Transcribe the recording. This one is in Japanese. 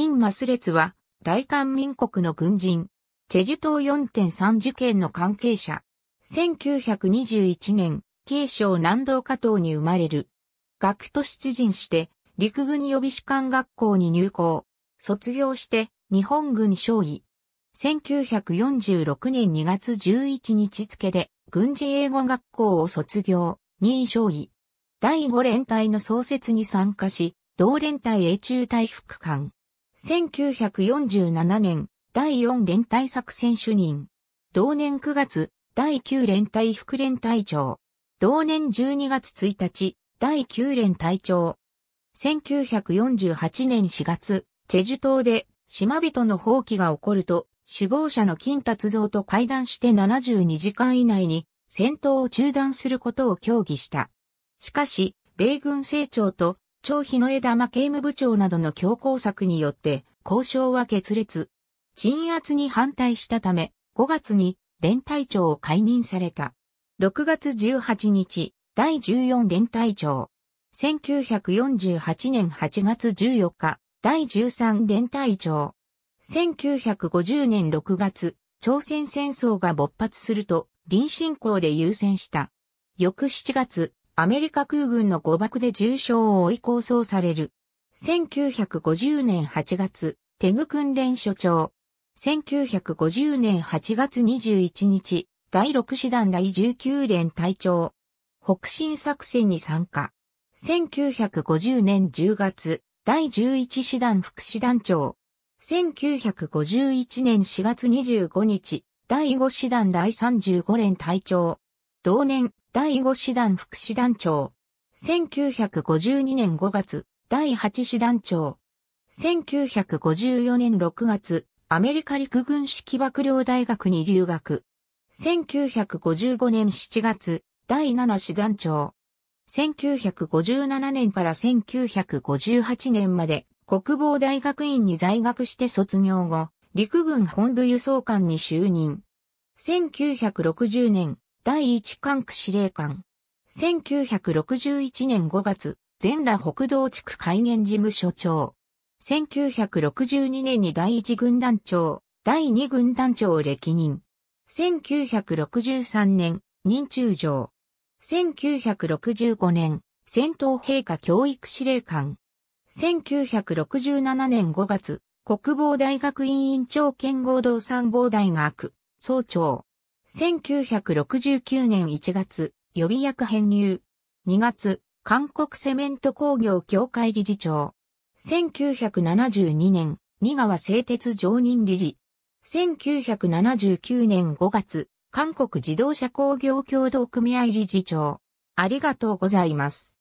金マス列は、大韓民国の軍人、チェジュ島4.3事件の関係者。1921年、慶省南道下東に生まれる。学徒出陣して、陸軍予備士官学校に入校。卒業して、日本軍将尉。1946年2月11日付で、軍事英語学校を卒業、任将尉。第5連隊の創設に参加し、同連隊英中隊副官。1947年、第4連隊作戦主任。同年9月、第9連隊副連隊長。同年12月1日、第9連隊長。1948年4月、チェジュ島で島人の放棄が起こると、首謀者の金達像と会談して72時間以内に戦闘を中断することを協議した。しかし、米軍政長と張日の枝間刑務部長などの強行策によって交渉は決裂。鎮圧に反対したため、5月に連隊長を解任された。6月18日、第14連隊長。1948年8月14日、第13連隊長。1950年6月、朝鮮戦争が勃発すると、臨進行で優先した。翌7月、アメリカ空軍の誤爆で重傷を追い構想される。1950年8月、テグ訓練所長。1950年8月21日、第6師団第19連隊長。北進作戦に参加。1950年10月、第11師団副師団長。1951年4月25日、第5師団第35連隊長。同年、第5師団副師団長。1952年5月、第8師団長。1954年6月、アメリカ陸軍式幕僚大学に留学。1955年7月、第7師団長。1957年から1958年まで国防大学院に在学して卒業後、陸軍本部輸送官に就任。1960年、第1管区司令官。1961年5月、全羅北道地区海原事務所長。1962年に第1軍団長、第2軍団長を歴任。1963年、任中将。1965年、戦闘陛下教育司令官。1967年5月、国防大学院院長兼合同参謀大学、総長。1969年1月、予備役編入。2月、韓国セメント工業協会理事長。1972年、新川製鉄常任理事。1979年5月、韓国自動車工業協同組合理事長。ありがとうございます。